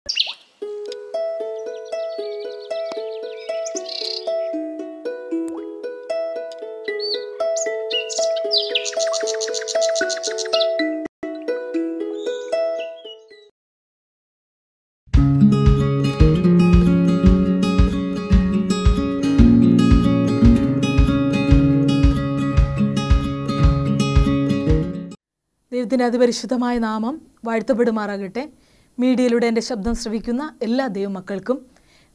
ദൈവത്തിൻ്റെ അതിപരിശുദ്ധമായ നാമം വാഴ്ത്തപ്പെടുമാറാകട്ടെ മീഡിയയിലൂടെ എൻ്റെ ശബ്ദം ശ്രവിക്കുന്ന എല്ലാ ദൈവമക്കൾക്കും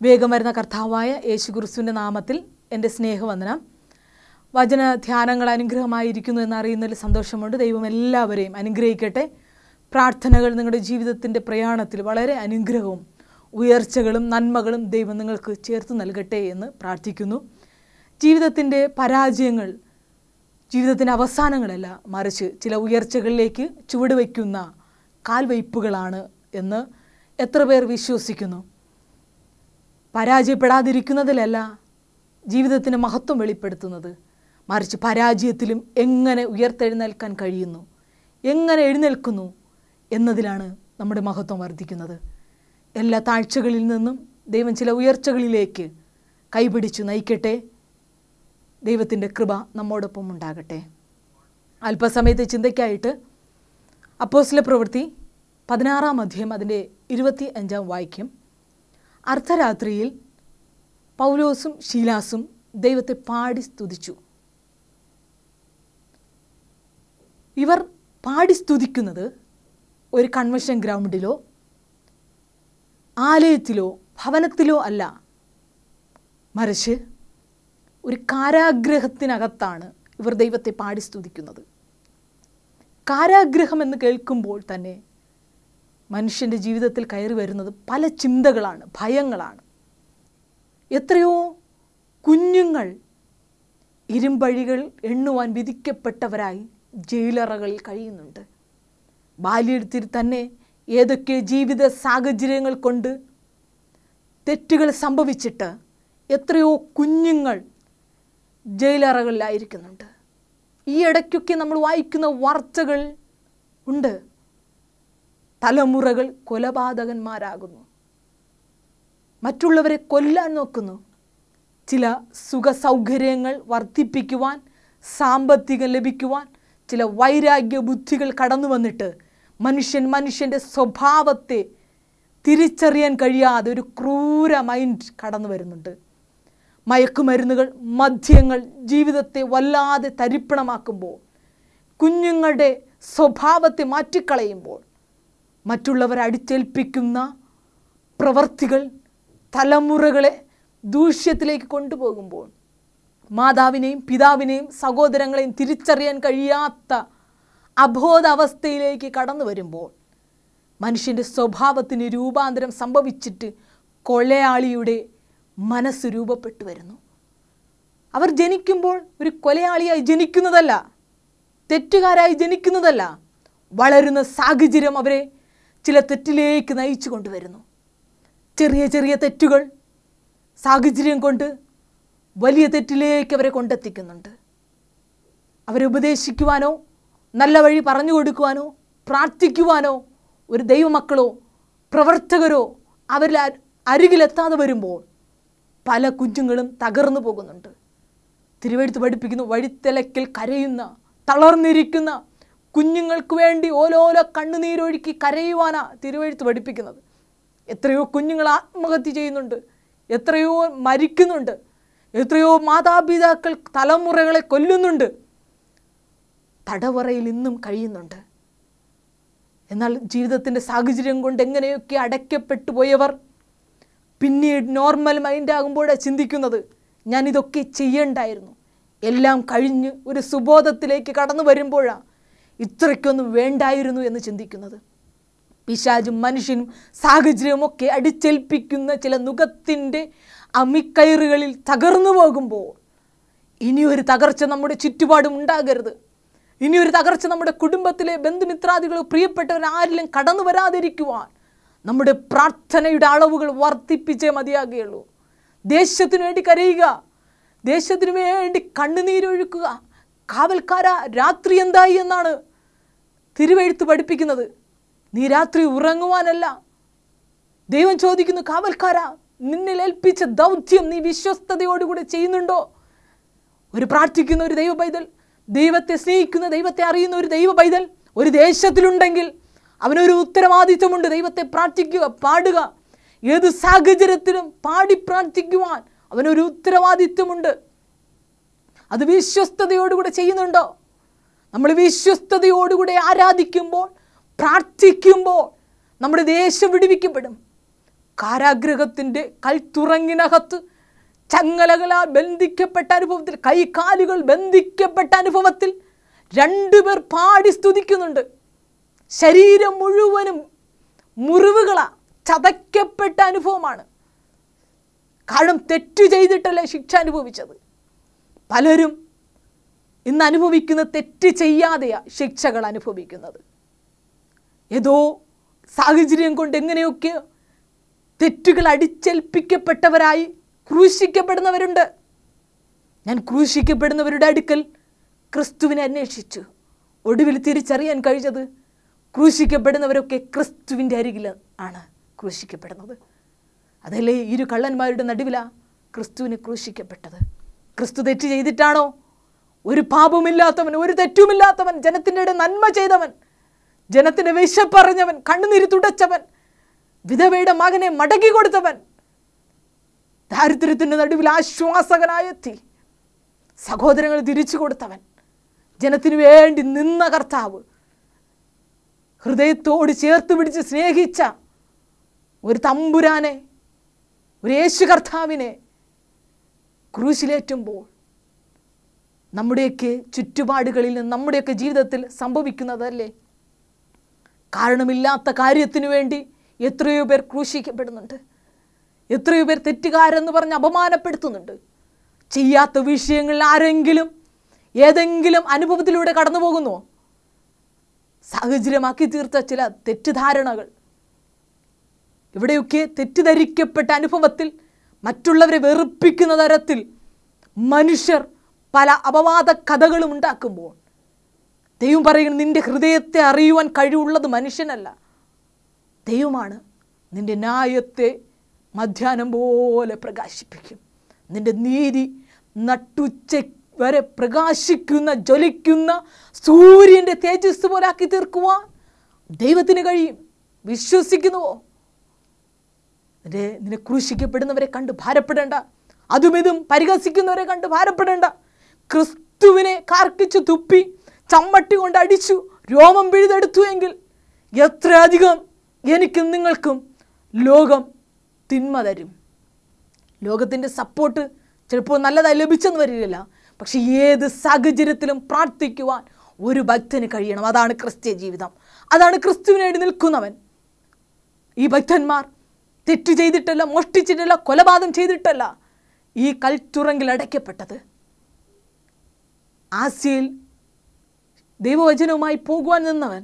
വേഗം വരുന്ന കർത്താവായ യേശു ഗുരുസുവിൻ്റെ നാമത്തിൽ എൻ്റെ സ്നേഹവന്ദനം വചന ധ്യാനങ്ങൾ അനുഗ്രഹമായിരിക്കുന്നു എന്നറിയുന്നതിൽ സന്തോഷമുണ്ട് ദൈവം എല്ലാവരെയും അനുഗ്രഹിക്കട്ടെ പ്രാർത്ഥനകൾ നിങ്ങളുടെ ജീവിതത്തിൻ്റെ പ്രയാണത്തിൽ വളരെ അനുഗ്രഹവും ഉയർച്ചകളും നന്മകളും ദൈവം നിങ്ങൾക്ക് ചേർത്ത് നൽകട്ടെ എന്ന് പ്രാർത്ഥിക്കുന്നു ജീവിതത്തിൻ്റെ പരാജയങ്ങൾ ജീവിതത്തിൻ്റെ അവസാനങ്ങളല്ല മറിച്ച് ചില ഉയർച്ചകളിലേക്ക് ചുവടുവയ്ക്കുന്ന കാൽവയ്പ്പുകളാണ് എന്ന് എത്ര പേർ വിശ്വസിക്കുന്നു പരാജയപ്പെടാതിരിക്കുന്നതിലല്ല ജീവിതത്തിൻ്റെ മഹത്വം വെളിപ്പെടുത്തുന്നത് മറിച്ച് പരാജയത്തിലും എങ്ങനെ ഉയർത്തെഴുന്നേൽക്കാൻ കഴിയുന്നു എങ്ങനെ എഴുന്നേൽക്കുന്നു എന്നതിലാണ് നമ്മുടെ മഹത്വം വർദ്ധിക്കുന്നത് എല്ലാ താഴ്ചകളിൽ നിന്നും ദൈവം ചില ഉയർച്ചകളിലേക്ക് കൈപിടിച്ചു നയിക്കട്ടെ ദൈവത്തിൻ്റെ കൃപ നമ്മോടൊപ്പം ഉണ്ടാകട്ടെ അല്പസമയത്തെ ചിന്തയ്ക്കായിട്ട് അപ്പോസിലെ പ്രവൃത്തി പതിനാറാം അധ്യയം അതിൻ്റെ ഇരുപത്തി അഞ്ചാം വാക്യം അർദ്ധരാത്രിയിൽ പൗലോസും ശീലാസും ദൈവത്തെ പാടി സ്തുതിച്ചു ഇവർ പാടി സ്തുതിക്കുന്നത് ഒരു കൺവെൻഷൻ ഗ്രൗണ്ടിലോ ആലയത്തിലോ ഭവനത്തിലോ അല്ല മറിച്ച് ഒരു കാരാഗ്രഹത്തിനകത്താണ് ഇവർ ദൈവത്തെ പാടി സ്തുതിക്കുന്നത് കാരാഗ്രഹം എന്ന് കേൾക്കുമ്പോൾ തന്നെ മനുഷ്യൻ്റെ ജീവിതത്തിൽ കയറി വരുന്നത് പല ചിന്തകളാണ് ഭയങ്ങളാണ് എത്രയോ കുഞ്ഞുങ്ങൾ ഇരുമ്പഴികൾ എണ്ണുവാൻ വിധിക്കപ്പെട്ടവരായി ജയിലറകളിൽ കഴിയുന്നുണ്ട് ബാല്യത്തിൽ തന്നെ ഏതൊക്കെ ജീവിത സാഹചര്യങ്ങൾ കൊണ്ട് തെറ്റുകൾ സംഭവിച്ചിട്ട് എത്രയോ കുഞ്ഞുങ്ങൾ ജയിലറകളിലായിരിക്കുന്നുണ്ട് ഈ ഇടയ്ക്കൊക്കെ നമ്മൾ വായിക്കുന്ന വാർത്തകൾ ഉണ്ട് തലമുറകൾ കൊലപാതകന്മാരാകുന്നു മറ്റുള്ളവരെ കൊല്ലാൻ നോക്കുന്നു ചില സുഖ സൗകര്യങ്ങൾ വർദ്ധിപ്പിക്കുവാൻ സാമ്പത്തികം ലഭിക്കുവാൻ ചില വൈരാഗ്യ ബുദ്ധികൾ കടന്നു വന്നിട്ട് മനുഷ്യൻ മനുഷ്യൻ്റെ സ്വഭാവത്തെ തിരിച്ചറിയാൻ കഴിയാതെ ഒരു ക്രൂര മൈൻഡ് കടന്നു വരുന്നുണ്ട് മയക്കുമരുന്നുകൾ മദ്യങ്ങൾ ജീവിതത്തെ വല്ലാതെ തരിപ്പണമാക്കുമ്പോൾ കുഞ്ഞുങ്ങളുടെ സ്വഭാവത്തെ മാറ്റിക്കളയുമ്പോൾ മറ്റുള്ളവർ അടിച്ചേൽപ്പിക്കുന്ന പ്രവർത്തികൾ തലമുറകളെ ദൂഷ്യത്തിലേക്ക് കൊണ്ടുപോകുമ്പോൾ മാതാവിനെയും പിതാവിനെയും സഹോദരങ്ങളെയും തിരിച്ചറിയാൻ കഴിയാത്ത അബോധാവസ്ഥയിലേക്ക് കടന്നു വരുമ്പോൾ മനുഷ്യൻ്റെ സ്വഭാവത്തിന് രൂപാന്തരം സംഭവിച്ചിട്ട് കൊലയാളിയുടെ മനസ്സ് രൂപപ്പെട്ടു വരുന്നു അവർ ജനിക്കുമ്പോൾ ഒരു കൊലയാളിയായി ജനിക്കുന്നതല്ല തെറ്റുകാരായി ജനിക്കുന്നതല്ല വളരുന്ന സാഹചര്യം അവരെ ചില തെറ്റിലേക്ക് നയിച്ചു കൊണ്ടുവരുന്നു ചെറിയ ചെറിയ തെറ്റുകൾ സാഹചര്യം കൊണ്ട് വലിയ തെറ്റിലേക്ക് അവരെ കൊണ്ടെത്തിക്കുന്നുണ്ട് അവരെ ഉപദേശിക്കുവാനോ നല്ല വഴി പറഞ്ഞു കൊടുക്കുവാനോ പ്രാർത്ഥിക്കുവാനോ ഒരു ദൈവമക്കളോ പ്രവർത്തകരോ അവരിൽ അരികിലെത്താതെ വരുമ്പോൾ പല കുഞ്ഞുങ്ങളും തകർന്നു പോകുന്നുണ്ട് തിരുവഴുത്ത് പഠിപ്പിക്കുന്നു വഴിത്തിലക്കിൽ കരയുന്ന തളർന്നിരിക്കുന്ന കുഞ്ഞുങ്ങൾക്ക് വേണ്ടി ഓരോരോ കണ്ണുനീരൊഴുക്കി കരയുവാനാണ് തിരുവഴുത്ത് പഠിപ്പിക്കുന്നത് എത്രയോ കുഞ്ഞുങ്ങൾ ആത്മഹത്യ ചെയ്യുന്നുണ്ട് എത്രയോ മരിക്കുന്നുണ്ട് എത്രയോ മാതാപിതാക്കൾ തലമുറകളെ കൊല്ലുന്നുണ്ട് തടവറയിൽ ഇന്നും കഴിയുന്നുണ്ട് എന്നാൽ ജീവിതത്തിൻ്റെ സാഹചര്യം കൊണ്ട് എങ്ങനെയൊക്കെ അടയ്ക്കപ്പെട്ടു പോയവർ പിന്നീട് നോർമൽ മൈൻഡാകുമ്പോഴാണ് ചിന്തിക്കുന്നത് ഞാനിതൊക്കെ ചെയ്യണ്ടായിരുന്നു എല്ലാം കഴിഞ്ഞ് ഒരു സുബോധത്തിലേക്ക് കടന്നു വരുമ്പോഴാണ് ഇത്രയ്ക്കൊന്നും വേണ്ടായിരുന്നു എന്ന് ചിന്തിക്കുന്നത് പിശാജും മനുഷ്യനും സാഹചര്യമൊക്കെ അടിച്ചേൽപ്പിക്കുന്ന ചില നുഖത്തിൻ്റെ അമിക്കയറുകളിൽ തകർന്നു പോകുമ്പോൾ ഇനിയൊരു തകർച്ച നമ്മുടെ ചുറ്റുപാടും ഉണ്ടാകരുത് ഇനിയൊരു തകർച്ച നമ്മുടെ കുടുംബത്തിലെ ബന്ധുമിത്രാദികളോ പ്രിയപ്പെട്ടവർ ആരിലും കടന്നു വരാതിരിക്കുവാൻ നമ്മുടെ പ്രാർത്ഥനയുടെ അളവുകൾ വർദ്ധിപ്പിച്ചേ മതിയാകുകയുള്ളൂ ദേശത്തിനു വേണ്ടി കരയുക ദേശത്തിനു വേണ്ടി കണ്ണുനീരൊഴുക്കുക കാവൽക്കാര രാത്രി എന്തായി എന്നാണ് തിരുവെഴുത്ത് പഠിപ്പിക്കുന്നത് നീ രാത്രി ഉറങ്ങുവാനല്ല ദൈവം ചോദിക്കുന്നു കാവൽക്കാര നിന്നിൽ ഏൽപ്പിച്ച ദൗത്യം നീ വിശ്വസ്തയോടുകൂടെ ചെയ്യുന്നുണ്ടോ ഒരു പ്രാർത്ഥിക്കുന്ന ഒരു ദൈവ പൈതൽ ദൈവത്തെ സ്നേഹിക്കുന്ന ദൈവത്തെ അറിയുന്ന ഒരു ദൈവ പൈതൽ ഒരു ദേശത്തിലുണ്ടെങ്കിൽ അവനൊരു ഉത്തരവാദിത്വമുണ്ട് ദൈവത്തെ പ്രാർത്ഥിക്കുക പാടുക ഏത് സാഹചര്യത്തിലും പാടി പ്രാർത്ഥിക്കുവാൻ അവനൊരു ഉത്തരവാദിത്വമുണ്ട് അത് വിശ്വസ്തയോടുകൂടെ ചെയ്യുന്നുണ്ടോ നമ്മൾ വിശ്വസ്തയോടുകൂടെ ആരാധിക്കുമ്പോൾ പ്രാർത്ഥിക്കുമ്പോൾ നമ്മുടെ ദേശം വിടിവിക്കപ്പെടും കാരാഗ്രഹത്തിൻ്റെ കൽത്തുറങ്ങിനകത്ത് ചങ്ങലകളാൽ ബന്ധിക്കപ്പെട്ട അനുഭവത്തിൽ കൈകാലുകൾ ബന്ധിക്കപ്പെട്ട അനുഭവത്തിൽ രണ്ടുപേർ പാടി സ്തുതിക്കുന്നുണ്ട് ശരീരം മുഴുവനും മുറിവുകളാ ചതയ്ക്കപ്പെട്ട അനുഭവമാണ് കാരണം തെറ്റു ചെയ്തിട്ടല്ലേ ശിക്ഷ അനുഭവിച്ചത് പലരും ഇന്ന് അനുഭവിക്കുന്ന തെറ്റ് ചെയ്യാതെയാ ശിക്ഷകൾ അനുഭവിക്കുന്നത് ഏതോ സാഹചര്യം കൊണ്ട് എങ്ങനെയൊക്കെ തെറ്റുകൾ അടിച്ചേൽപ്പിക്കപ്പെട്ടവരായി ക്രൂശിക്കപ്പെടുന്നവരുണ്ട് ഞാൻ ക്രൂശിക്കപ്പെടുന്നവരുടെ അടുക്കൽ ക്രിസ്തുവിനെ അന്വേഷിച്ചു ഒടുവിൽ തിരിച്ചറിയാൻ കഴിഞ്ഞത് ക്രൂശിക്കപ്പെടുന്നവരൊക്കെ ക്രിസ്തുവിൻ്റെ അരികിൽ ആണ് ക്രൂശിക്കപ്പെടുന്നത് അതല്ലേ ഇരു കള്ളന്മാരുടെ നടുവിലാണ് ക്രിസ്തുവിന് ക്രൂശിക്കപ്പെട്ടത് ക്രിസ്തു തെറ്റ് ചെയ്തിട്ടാണോ ഒരു പാപമില്ലാത്തവൻ ഒരു തെറ്റുമില്ലാത്തവൻ ജനത്തിൻ്റെ ഇടയിൽ നന്മ ചെയ്തവൻ ജനത്തിൻ്റെ വിശപ്പറിഞ്ഞവൻ കണ്ണുനീര് തുടച്ചവൻ വിധവയുടെ മകനെ മടക്കി കൊടുത്തവൻ ദാരിദ്ര്യത്തിൻ്റെ നടുവിൽ ആശ്വാസകനായെത്തി സഹോദരങ്ങൾ തിരിച്ചു കൊടുത്തവൻ ജനത്തിനു വേണ്ടി നിന്ന കർത്താവ് ഹൃദയത്തോട് ചേർത്ത് പിടിച്ച് സ്നേഹിച്ച ഒരു തമ്പുരാനെ ഒരു യേശു കർത്താവിനെ ക്രൂശിലേറ്റുമ്പോൾ നമ്മുടെയൊക്കെ ചുറ്റുപാടുകളിൽ നിന്ന് നമ്മുടെയൊക്കെ ജീവിതത്തിൽ സംഭവിക്കുന്നതല്ലേ കാരണമില്ലാത്ത കാര്യത്തിനു വേണ്ടി എത്രയോ പേർ ക്രൂശിക്കപ്പെടുന്നുണ്ട് എത്രയോ പേർ തെറ്റുകാരെന്ന് പറഞ്ഞ് അപമാനപ്പെടുത്തുന്നുണ്ട് ചെയ്യാത്ത വിഷയങ്ങളിൽ ആരെങ്കിലും ഏതെങ്കിലും അനുഭവത്തിലൂടെ കടന്നു പോകുന്നുവോ സാഹചര്യമാക്കി തീർത്ത ചില തെറ്റിദ്ധാരണകൾ ഇവിടെയൊക്കെ തെറ്റിദ്ധരിക്കപ്പെട്ട അനുഭവത്തിൽ മറ്റുള്ളവരെ വെറുപ്പിക്കുന്ന തരത്തിൽ മനുഷ്യർ പല അപവാദ കഥകളും ഉണ്ടാക്കുമ്പോൾ ദൈവം പറയുന്നത് നിൻ്റെ ഹൃദയത്തെ അറിയുവാൻ കഴിവുള്ളത് മനുഷ്യനല്ല ദൈവമാണ് നിൻ്റെ ന്യായത്തെ മധ്യാഹ്നം പോലെ പ്രകാശിപ്പിക്കും നിൻ്റെ നീതി നട്ടുച്ച വരെ പ്രകാശിക്കുന്ന ജ്വലിക്കുന്ന സൂര്യൻ്റെ തേജസ് പോലാക്കി തീർക്കുവാൻ ദൈവത്തിന് കഴിയും വിശ്വസിക്കുന്നുവോ നിന്റെ നിന്നെ ക്രൂശിക്കപ്പെടുന്നവരെ കണ്ട് ഭാരപ്പെടേണ്ട അതുമിതും പരിഹസിക്കുന്നവരെ കണ്ട് ഭാരപ്പെടേണ്ട ക്രിസ്തുവിനെ കാർക്കിച്ച് തുപ്പി ചമ്മട്ടി കൊണ്ട് അടിച്ചു രോമം പിഴുതെടുത്തു എങ്കിൽ എത്രയധികം എനിക്കും നിങ്ങൾക്കും ലോകം തിന്മ തരും ലോകത്തിൻ്റെ സപ്പോർട്ട് ചിലപ്പോൾ നല്ലതായി ലഭിച്ചെന്ന് വരികയില്ല പക്ഷെ ഏത് സാഹചര്യത്തിലും പ്രാർത്ഥിക്കുവാൻ ഒരു ഭക്തന് കഴിയണം അതാണ് ക്രിസ്ത്യ ജീവിതം അതാണ് ക്രിസ്തുവിനായിട്ട് നിൽക്കുന്നവൻ ഈ ഭക്തന്മാർ തെറ്റ് ചെയ്തിട്ടല്ല മോഷ്ടിച്ചിട്ടല്ല കൊലപാതകം ചെയ്തിട്ടല്ല ഈ കൽത്തുറങ്കിൽ അടയ്ക്കപ്പെട്ടത് ആസിയിൽ ദൈവവചനവുമായി പോകുവാൻ നിന്നവൻ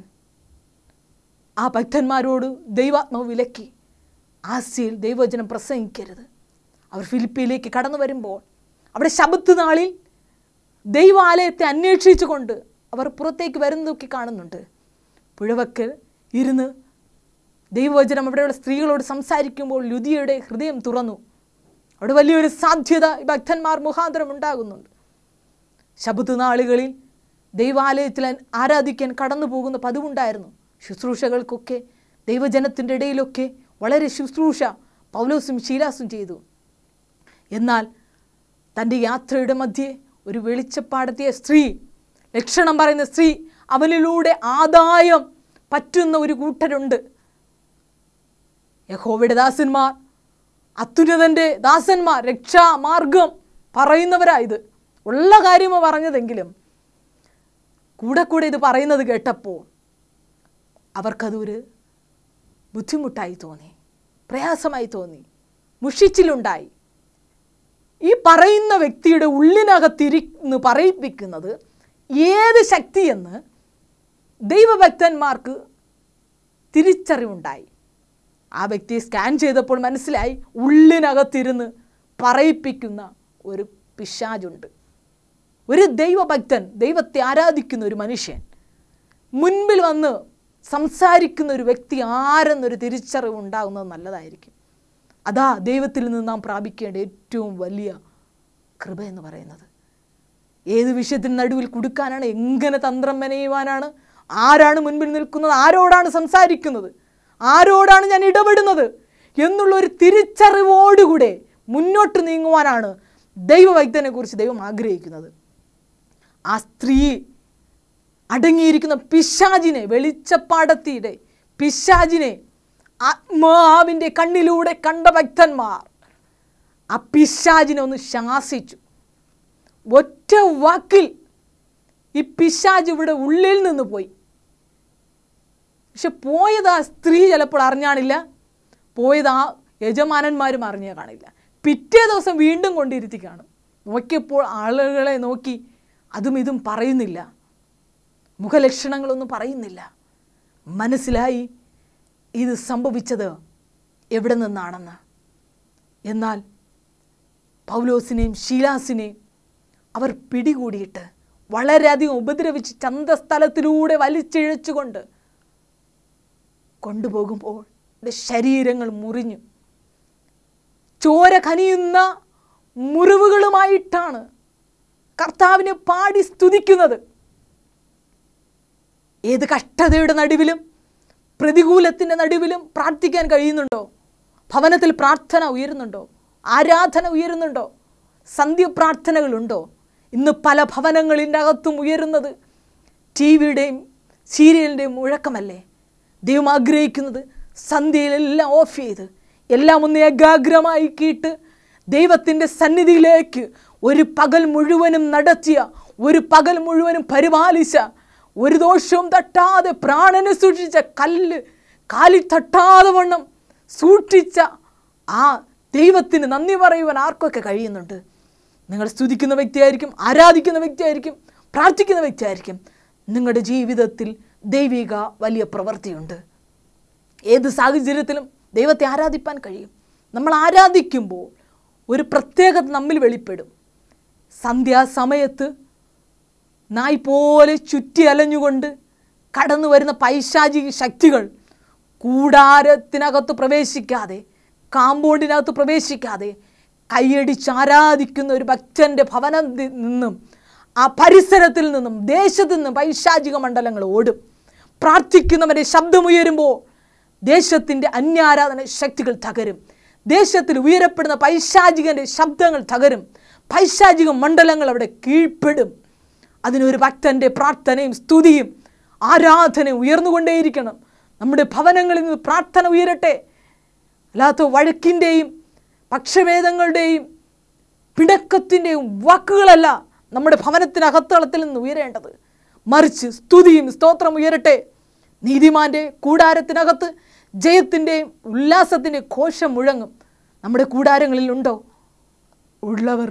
ആ ഭക്തന്മാരോട് ദൈവാത്മാവ് വിലക്കി ആസിയിൽ ദൈവവചനം പ്രസംഗിക്കരുത് അവർ ഫിലിപ്പിയിലേക്ക് കടന്നു വരുമ്പോൾ അവിടെ ശബത്ത് നാളിൽ ദൈവാലയത്തെ അന്വേഷിച്ചുകൊണ്ട് അവർ പുറത്തേക്ക് വരുന്നതൊക്കെ കാണുന്നുണ്ട് പുഴവക്കൽ ഇരുന്ന് ദൈവവചനം അവിടെയുള്ള സ്ത്രീകളോട് സംസാരിക്കുമ്പോൾ ലുതിയുടെ ഹൃദയം തുറന്നു അവിടെ വലിയൊരു സാധ്യത ഈ ഭക്തന്മാർ മുഖാന്തരം ഉണ്ടാകുന്നുണ്ട് ശബ്ദ നാളുകളിൽ ദൈവാലയത്തിൽ ആരാധിക്കാൻ കടന്നു പോകുന്ന പതിവുണ്ടായിരുന്നു ശുശ്രൂഷകൾക്കൊക്കെ ദൈവജനത്തിൻ്റെ ഇടയിലൊക്കെ വളരെ ശുശ്രൂഷ പൗലോസും ശീലാസും ചെയ്തു എന്നാൽ തൻ്റെ യാത്രയുടെ മധ്യേ ഒരു വെളിച്ചപ്പാടത്തിയ സ്ത്രീ ലക്ഷണം പറയുന്ന സ്ത്രീ അവനിലൂടെ ആദായം പറ്റുന്ന ഒരു കൂട്ടരുണ്ട് യഹോവയുടെ ദാസന്മാർ അത്യുന്നതൻ്റെ ദാസന്മാർ രക്ഷാമാർഗം പറയുന്നവരാ ഇത് ഉള്ള കാര്യമോ പറഞ്ഞതെങ്കിലും കൂടെ കൂടെ ഇത് പറയുന്നത് കേട്ടപ്പോൾ അവർക്കതൊരു ബുദ്ധിമുട്ടായി തോന്നി പ്രയാസമായി തോന്നി മുഷിച്ചിലുണ്ടായി ഈ പറയുന്ന വ്യക്തിയുടെ ഉള്ളിനകത്തിരിന്ന് പറയിപ്പിക്കുന്നത് ഏത് ശക്തിയെന്ന് ദൈവഭക്തന്മാർക്ക് തിരിച്ചറിവുണ്ടായി ആ വ്യക്തിയെ സ്കാൻ ചെയ്തപ്പോൾ മനസ്സിലായി ഉള്ളിനകത്തിരുന്ന് പറയിപ്പിക്കുന്ന ഒരു പിശാജുണ്ട് ഒരു ദൈവഭക്തൻ ദൈവത്തെ ആരാധിക്കുന്ന ഒരു മനുഷ്യൻ മുൻപിൽ വന്ന് സംസാരിക്കുന്ന ഒരു വ്യക്തി ആരെന്നൊരു തിരിച്ചറിവ് ഉണ്ടാകുന്നത് നല്ലതായിരിക്കും അതാ ദൈവത്തിൽ നിന്ന് നാം പ്രാപിക്കേണ്ട ഏറ്റവും വലിയ കൃപ എന്ന് പറയുന്നത് ഏത് വിഷയത്തിന് നടുവിൽ കൊടുക്കാനാണ് എങ്ങനെ തന്ത്രം മെനയുവാനാണ് ആരാണ് മുൻപിൽ നിൽക്കുന്നത് ആരോടാണ് സംസാരിക്കുന്നത് ആരോടാണ് ഞാൻ ഇടപെടുന്നത് എന്നുള്ള ഒരു തിരിച്ചറിവോടുകൂടെ മുന്നോട്ട് നീങ്ങുവാനാണ് ദൈവവൈദ്യനെക്കുറിച്ച് ദൈവം ആഗ്രഹിക്കുന്നത് ആ സ്ത്രീ അടങ്ങിയിരിക്കുന്ന പിശാജിനെ വെളിച്ചപ്പാടത്തിയുടെ പിശാജിനെ ആത്മാവിൻ്റെ കണ്ണിലൂടെ കണ്ട ഭക്തന്മാർ ആ പിശാജിനെ ഒന്ന് ശാസിച്ചു ഒറ്റ വാക്കിൽ ഈ പിശാജ് ഇവിടെ ഉള്ളിൽ നിന്ന് പോയി പക്ഷെ പോയത് ആ സ്ത്രീ ചിലപ്പോൾ അറിഞ്ഞാണില്ല പോയത് ആ യജമാനന്മാരും അറിഞ്ഞേ കാണില്ല പിറ്റേ ദിവസം വീണ്ടും കൊണ്ടിരുത്തി കാണും നോക്കിയപ്പോൾ ആളുകളെ നോക്കി അതും ഇതും പറയുന്നില്ല മുഖലക്ഷണങ്ങളൊന്നും പറയുന്നില്ല മനസ്സിലായി ഇത് സംഭവിച്ചത് എവിടെ നിന്നാണെന്ന് എന്നാൽ പൗലോസിനെയും ഷീലാസിനെയും അവർ പിടികൂടിയിട്ട് വളരെയധികം ഉപദ്രവിച്ച് ചന്തസ്ഥലത്തിലൂടെ വലിച്ചിഴച്ചുകൊണ്ട് കൊണ്ടുപോകുമ്പോൾ ശരീരങ്ങൾ മുറിഞ്ഞു ചോര ഖനിയുന്ന മുറിവുകളുമായിട്ടാണ് കർത്താവിനെ പാടി സ്തുതിക്കുന്നത് ഏത് കഷ്ടതയുടെ നടുവിലും പ്രതികൂലത്തിൻ്റെ നടുവിലും പ്രാർത്ഥിക്കാൻ കഴിയുന്നുണ്ടോ ഭവനത്തിൽ പ്രാർത്ഥന ഉയരുന്നുണ്ടോ ആരാധന ഉയരുന്നുണ്ടോ സന്ധ്യ പ്രാർത്ഥനകളുണ്ടോ ഇന്ന് പല ഭവനങ്ങളിൻ്റെ അകത്തും ഉയരുന്നത് ടി വിയുടെയും സീരിയലിൻ്റെയും മുഴക്കമല്ലേ ദൈവം ആഗ്രഹിക്കുന്നത് സന്ധ്യയിലെല്ലാം ഓഫ് ചെയ്ത് എല്ലാം ഒന്ന് ഏകാഗ്രമാക്കിയിട്ട് ദൈവത്തിൻ്റെ സന്നിധിയിലേക്ക് ഒരു പകൽ മുഴുവനും നടത്തിയ ഒരു പകൽ മുഴുവനും പരിപാലിച്ച ഒരു ദോഷവും തട്ടാതെ പ്രാണനെ സൂക്ഷിച്ച കല്ല് കാലിൽ തട്ടാതെ വണ്ണം സൂക്ഷിച്ച ആ ദൈവത്തിന് നന്ദി പറയുവാൻ ആർക്കൊക്കെ കഴിയുന്നുണ്ട് നിങ്ങൾ സ്തുതിക്കുന്ന വ്യക്തിയായിരിക്കും ആരാധിക്കുന്ന വ്യക്തിയായിരിക്കും പ്രാർത്ഥിക്കുന്ന വ്യക്തിയായിരിക്കും നിങ്ങളുടെ ജീവിതത്തിൽ ദൈവിക വലിയ പ്രവൃത്തിയുണ്ട് ഏത് സാഹചര്യത്തിലും ദൈവത്തെ ആരാധിപ്പാൻ കഴിയും നമ്മൾ ആരാധിക്കുമ്പോൾ ഒരു പ്രത്യേകത നമ്മിൽ വെളിപ്പെടും സന്ധ്യാസമയത്ത് നായ് പോലെ ചുറ്റി അലഞ്ഞുകൊണ്ട് കടന്നു വരുന്ന പൈശാചി ശക്തികൾ കൂടാരത്തിനകത്ത് പ്രവേശിക്കാതെ കാമ്പൗണ്ടിനകത്ത് പ്രവേശിക്കാതെ കൈയടിച്ച് ആരാധിക്കുന്ന ഒരു ഭക്തൻ്റെ ഭവനത്തിൽ നിന്നും ആ പരിസരത്തിൽ നിന്നും ദേശത്തു നിന്നും പൈശാചിക മണ്ഡലങ്ങൾ ഓടും പ്രാർത്ഥിക്കുന്നവൻ്റെ ശബ്ദമുയരുമ്പോൾ ദേശത്തിൻ്റെ അന്യാരാധന ശക്തികൾ തകരും ദേശത്തിൽ ഉയരപ്പെടുന്ന പൈശാചികൻ്റെ ശബ്ദങ്ങൾ തകരും പൈശാചിക മണ്ഡലങ്ങൾ അവിടെ കീഴ്പ്പെടും അതിനൊരു ഭക്തൻ്റെ പ്രാർത്ഥനയും സ്തുതിയും ആരാധനയും ഉയർന്നുകൊണ്ടേയിരിക്കണം നമ്മുടെ ഭവനങ്ങളിൽ നിന്ന് പ്രാർത്ഥന ഉയരട്ടെ അല്ലാത്ത വഴക്കിൻ്റെയും പക്ഷഭേദങ്ങളുടെയും പിടക്കത്തിൻ്റെയും വാക്കുകളല്ല നമ്മുടെ ഭവനത്തിനകത്തളത്തിൽ നിന്ന് ഉയരേണ്ടത് മറിച്ച് സ്തുതിയും സ്തോത്രം ഉയരട്ടെ നീതിമാൻ്റെ കൂടാരത്തിനകത്ത് ജയത്തിൻ്റെയും ഉല്ലാസത്തിൻ്റെയും കോശം മുഴങ്ങും നമ്മുടെ കൂടാരങ്ങളിൽ ഉണ്ടോ ഉള്ളവർ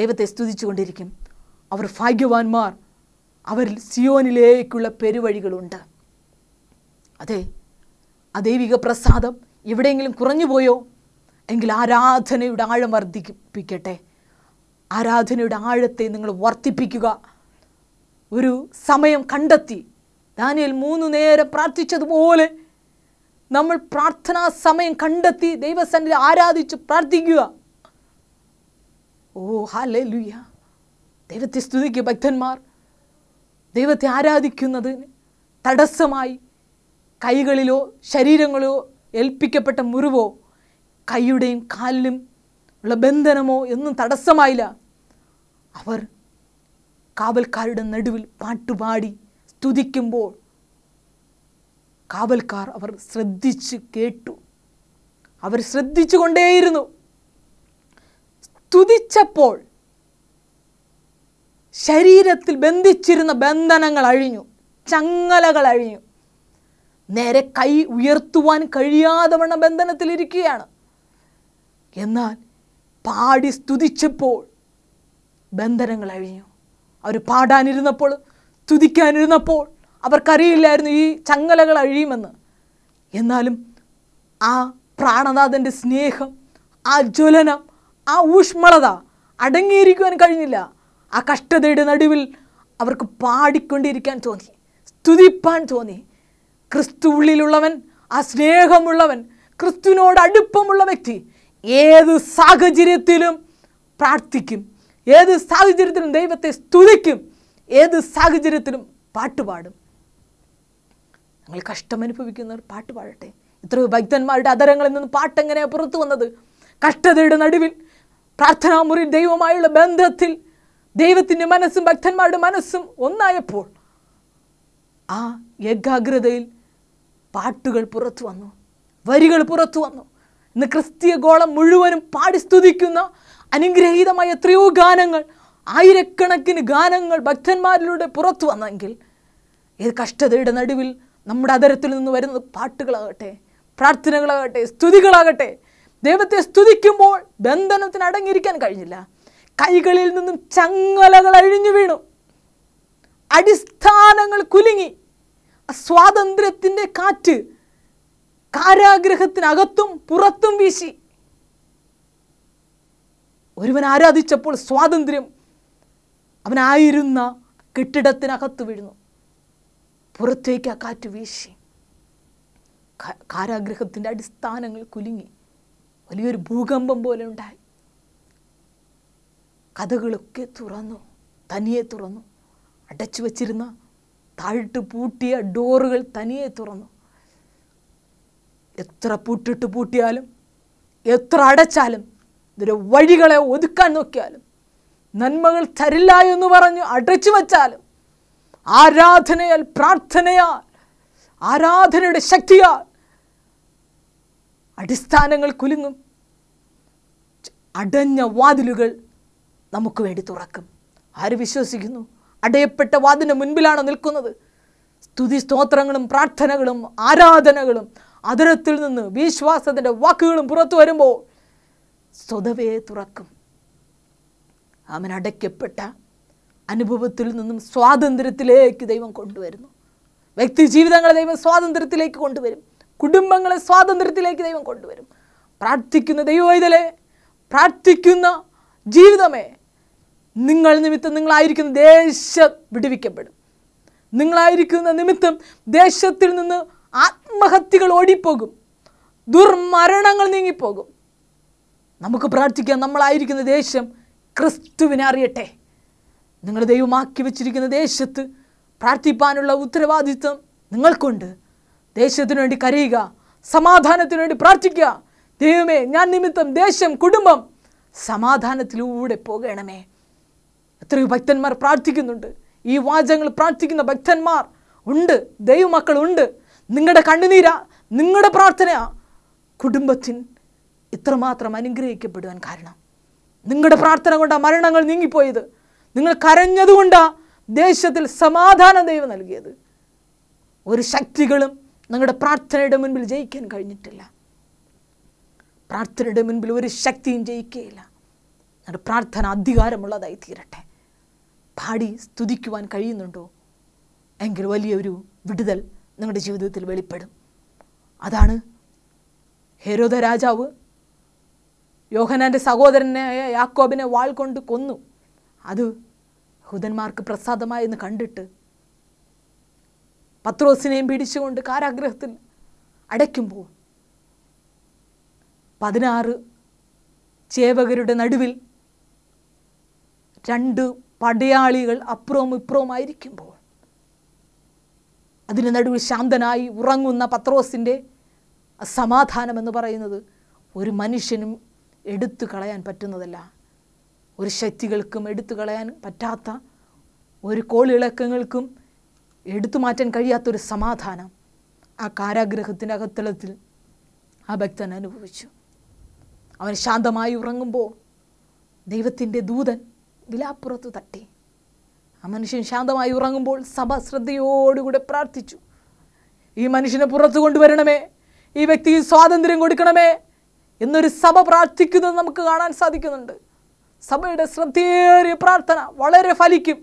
ദൈവത്തെ കൊണ്ടിരിക്കും അവർ ഭാഗ്യവാന്മാർ അവരിൽ സിയോനിലേക്കുള്ള പെരുവഴികളുണ്ട് അതെ ആ ദൈവിക പ്രസാദം എവിടെയെങ്കിലും കുറഞ്ഞു പോയോ എങ്കിൽ ആരാധനയുടെ ആഴം വർദ്ധിപ്പിക്കട്ടെ ആരാധനയുടെ ആഴത്തെ നിങ്ങൾ വർദ്ധിപ്പിക്കുക ഒരു സമയം കണ്ടെത്തി ദാനിയൽ മൂന്ന് നേരം പ്രാർത്ഥിച്ചതുപോലെ നമ്മൾ പ്രാർത്ഥനാ സമയം കണ്ടെത്തി ദൈവസന്നിധി ആരാധിച്ച് പ്രാർത്ഥിക്കുക ഓ ഹാലേ ലുയ്യ ദൈവത്തെ സ്തുതിക്കുക ഭക്തന്മാർ ദൈവത്തെ ആരാധിക്കുന്നതിന് തടസ്സമായി കൈകളിലോ ശരീരങ്ങളോ ഏൽപ്പിക്കപ്പെട്ട മുറിവോ കൈയുടെയും കാലിലും ഉള്ള ബന്ധനമോ എന്നും തടസ്സമായില്ല അവർ കാവൽക്കാരുടെ നടുവിൽ പാട്ടുപാടി സ്തുതിക്കുമ്പോൾ കാവൽക്കാർ അവർ ശ്രദ്ധിച്ച് കേട്ടു അവർ ശ്രദ്ധിച്ചു കൊണ്ടേയിരുന്നു സ്തുതിച്ചപ്പോൾ ശരീരത്തിൽ ബന്ധിച്ചിരുന്ന ബന്ധനങ്ങൾ അഴിഞ്ഞു ചങ്ങലകൾ അഴിഞ്ഞു നേരെ കൈ ഉയർത്തുവാൻ കഴിയാതെ വണ്ണ ബന്ധനത്തിലിരിക്കുകയാണ് എന്നാൽ പാടി സ്തുതിച്ചപ്പോൾ ബന്ധനങ്ങൾ അഴിഞ്ഞു അവർ പാടാനിരുന്നപ്പോൾ സ്തുതിക്കാനിരുന്നപ്പോൾ അവർക്കറിയില്ലായിരുന്നു ഈ ചങ്ങലകൾ അഴിയുമെന്ന് എന്നാലും ആ പ്രാണനാഥൻ്റെ സ്നേഹം ആ ജ്വലനം ആ ഊഷ്മളത അടങ്ങിയിരിക്കുവാൻ കഴിഞ്ഞില്ല ആ കഷ്ടതയുടെ നടുവിൽ അവർക്ക് പാടിക്കൊണ്ടിരിക്കാൻ തോന്നി സ്തുതിപ്പാൻ തോന്നി ക്രിസ്തു ഉള്ളിലുള്ളവൻ ആ സ്നേഹമുള്ളവൻ ക്രിസ്തുവിനോട് അടുപ്പമുള്ള വ്യക്തി ഏത് സാഹചര്യത്തിലും പ്രാർത്ഥിക്കും ഏത് സാഹചര്യത്തിലും ദൈവത്തെ സ്തുതിക്കും ഏത് സാഹചര്യത്തിലും പാട്ട് പാടും ഞങ്ങൾ കഷ്ടമനുഭവിക്കുന്നവർ പാട്ട് പാടട്ടെ ഇത്രയോ ഭക്തന്മാരുടെ അതരങ്ങളിൽ നിന്ന് പാട്ടെങ്ങനെ പുറത്തു വന്നത് കഷ്ടതയുടെ നടുവിൽ പ്രാർത്ഥനാ മുറി ദൈവമായുള്ള ബന്ധത്തിൽ ദൈവത്തിൻ്റെ മനസ്സും ഭക്തന്മാരുടെ മനസ്സും ഒന്നായപ്പോൾ ആ ഏകാഗ്രതയിൽ പാട്ടുകൾ പുറത്തു വന്നു വരികൾ പുറത്തു വന്നു ഇന്ന് ക്രിസ്തീയ ഗോളം മുഴുവനും പാടി സ്തുതിക്കുന്ന അനുഗ്രഹീതമായ എത്രയോ ഗാനങ്ങൾ ആയിരക്കണക്കിന് ഗാനങ്ങൾ ഭക്തന്മാരിലൂടെ പുറത്തു വന്നെങ്കിൽ ഏത് കഷ്ടതയുടെ നടുവിൽ നമ്മുടെ അതരത്തിൽ നിന്ന് വരുന്ന പാട്ടുകളാകട്ടെ പ്രാർത്ഥനകളാകട്ടെ സ്തുതികളാകട്ടെ ദൈവത്തെ സ്തുതിക്കുമ്പോൾ ബന്ധനത്തിന് അടങ്ങിയിരിക്കാൻ കഴിഞ്ഞില്ല കൈകളിൽ നിന്നും ചങ്ങലകൾ അഴിഞ്ഞു വീണു അടിസ്ഥാനങ്ങൾ കുലുങ്ങി സ്വാതന്ത്ര്യത്തിൻ്റെ കാറ്റ് കാരാഗ്രഹത്തിനകത്തും പുറത്തും വീശി ഒരുവൻ ആരാധിച്ചപ്പോൾ സ്വാതന്ത്ര്യം അവനായിരുന്ന കെട്ടിടത്തിനകത്ത് വീഴുന്നു പുറത്തേക്ക് ആ കാറ്റ് വീശി കാരാഗ്രഹത്തിൻ്റെ അടിസ്ഥാനങ്ങൾ കുലുങ്ങി വലിയൊരു ഭൂകമ്പം പോലെ ഉണ്ടായി കഥകളൊക്കെ തുറന്നു തനിയെ തുറന്നു അടച്ചു വച്ചിരുന്ന താഴ്ട്ട് പൂട്ടിയ ഡോറുകൾ തനിയെ തുറന്നു എത്ര പൂട്ടിട്ട് പൂട്ടിയാലും എത്ര അടച്ചാലും ഇതിൻ്റെ വഴികളെ ഒതുക്കാൻ നോക്കിയാലും നന്മകൾ തരില്ല എന്ന് പറഞ്ഞു അടച്ചു വച്ചാലും ആരാധനയാൽ പ്രാർത്ഥനയാൽ ആരാധനയുടെ ശക്തിയാൽ അടിസ്ഥാനങ്ങൾ കുലുങ്ങും അടഞ്ഞ വാതിലുകൾ നമുക്ക് വേണ്ടി തുറക്കും ആര് വിശ്വസിക്കുന്നു അടയപ്പെട്ട വാതിന് മുൻപിലാണ് നിൽക്കുന്നത് സ്തുതി സ്തോത്രങ്ങളും പ്രാർത്ഥനകളും ആരാധനകളും അതിരത്തിൽ നിന്ന് വിശ്വാസത്തിൻ്റെ വാക്കുകളും പുറത്തു വരുമ്പോൾ സ്വതവേ തുറക്കും അവൻ അടയ്ക്കപ്പെട്ട അനുഭവത്തിൽ നിന്നും സ്വാതന്ത്ര്യത്തിലേക്ക് ദൈവം കൊണ്ടുവരുന്നു വ്യക്തി ജീവിതങ്ങളെ ദൈവം സ്വാതന്ത്ര്യത്തിലേക്ക് കൊണ്ടുവരും കുടുംബങ്ങളെ സ്വാതന്ത്ര്യത്തിലേക്ക് ദൈവം കൊണ്ടുവരും പ്രാർത്ഥിക്കുന്ന ദൈവവൈതലെ പ്രാർത്ഥിക്കുന്ന ജീവിതമേ നിങ്ങൾ നിമിത്തം നിങ്ങളായിരിക്കുന്ന ദേശം വിടുവിക്കപ്പെടും നിങ്ങളായിരിക്കുന്ന നിമിത്തം ദേശത്തിൽ നിന്ന് ആത്മഹത്യകൾ ഓടിപ്പോകും ദുർമരണങ്ങൾ നീങ്ങിപ്പോകും നമുക്ക് പ്രാർത്ഥിക്കാം നമ്മളായിരിക്കുന്ന ദേശം ക്രിസ്തുവിനെ അറിയട്ടെ നിങ്ങൾ ദൈവമാക്കി വെച്ചിരിക്കുന്ന ദേശത്ത് പ്രാർത്ഥിപ്പാനുള്ള ഉത്തരവാദിത്വം നിങ്ങൾക്കുണ്ട് ദേശത്തിനു വേണ്ടി കരയുക സമാധാനത്തിനു വേണ്ടി പ്രാർത്ഥിക്കുക ദൈവമേ ഞാൻ നിമിത്തം ദേശം കുടുംബം സമാധാനത്തിലൂടെ പോകണമേ എത്രയോ ഭക്തന്മാർ പ്രാർത്ഥിക്കുന്നുണ്ട് ഈ വാചകങ്ങൾ പ്രാർത്ഥിക്കുന്ന ഭക്തന്മാർ ഉണ്ട് ദൈവമക്കളുണ്ട് നിങ്ങളുടെ കണ്ണുനീര നിങ്ങളുടെ പ്രാർത്ഥന കുടുംബത്തിന് ഇത്രമാത്രം അനുഗ്രഹിക്കപ്പെടുവാൻ കാരണം നിങ്ങളുടെ പ്രാർത്ഥന കൊണ്ടാണ് മരണങ്ങൾ നീങ്ങിപ്പോയത് നിങ്ങൾ കരഞ്ഞതുകൊണ്ടാണ് ദേശത്തിൽ സമാധാനം ദൈവം നൽകിയത് ഒരു ശക്തികളും നിങ്ങളുടെ പ്രാർത്ഥനയുടെ മുൻപിൽ ജയിക്കാൻ കഴിഞ്ഞിട്ടില്ല പ്രാർത്ഥനയുടെ മുൻപിൽ ഒരു ശക്തിയും ജയിക്കുകയില്ല നിങ്ങളുടെ പ്രാർത്ഥന അധികാരമുള്ളതായി തീരട്ടെ പാടി സ്തുതിക്കുവാൻ കഴിയുന്നുണ്ടോ എങ്കിൽ വലിയൊരു വിടുതൽ നിങ്ങളുടെ ജീവിതത്തിൽ വെളിപ്പെടും അതാണ് ഹേരോധ രാജാവ് യോഹനാൻ്റെ സഹോദരനെ യാക്കോബിനെ വാൾ കൊണ്ട് കൊന്നു അത് ഹുദന്മാർക്ക് പ്രസാദമായെന്ന് കണ്ടിട്ട് പത്രോസിനെയും പിടിച്ചുകൊണ്ട് കാരാഗ്രഹത്തിൽ അടയ്ക്കുമ്പോൾ പതിനാറ് ചേവകരുടെ നടുവിൽ രണ്ട് പടയാളികൾ അപ്പുറവും ഇപ്പുറവും ആയിരിക്കുമ്പോൾ അതിന് നടുവിൽ ശാന്തനായി ഉറങ്ങുന്ന പത്രോസിൻ്റെ സമാധാനമെന്ന് പറയുന്നത് ഒരു മനുഷ്യനും എടുത്തു കളയാൻ പറ്റുന്നതല്ല ഒരു ശക്തികൾക്കും എടുത്തു കളയാൻ പറ്റാത്ത ഒരു കോളിളക്കങ്ങൾക്കും എടുത്തു മാറ്റാൻ കഴിയാത്തൊരു സമാധാനം ആ കാരാഗ്രഹത്തിൻ്റെ അകത്തളത്തിൽ ആ ഭക്തൻ അനുഭവിച്ചു അവൻ ശാന്തമായി ഉറങ്ങുമ്പോൾ ദൈവത്തിൻ്റെ ദൂതൻ വിലാപ്പുറത്ത് തട്ടി ആ മനുഷ്യൻ ശാന്തമായി ഉറങ്ങുമ്പോൾ സഭ ശ്രദ്ധയോടുകൂടെ പ്രാർത്ഥിച്ചു ഈ മനുഷ്യനെ പുറത്തു കൊണ്ടുവരണമേ ഈ വ്യക്തിക്ക് സ്വാതന്ത്ര്യം കൊടുക്കണമേ എന്നൊരു സഭ പ്രാർത്ഥിക്കുന്നത് നമുക്ക് കാണാൻ സാധിക്കുന്നുണ്ട് സഭയുടെ ശ്രദ്ധേറിയ പ്രാർത്ഥന വളരെ ഫലിക്കും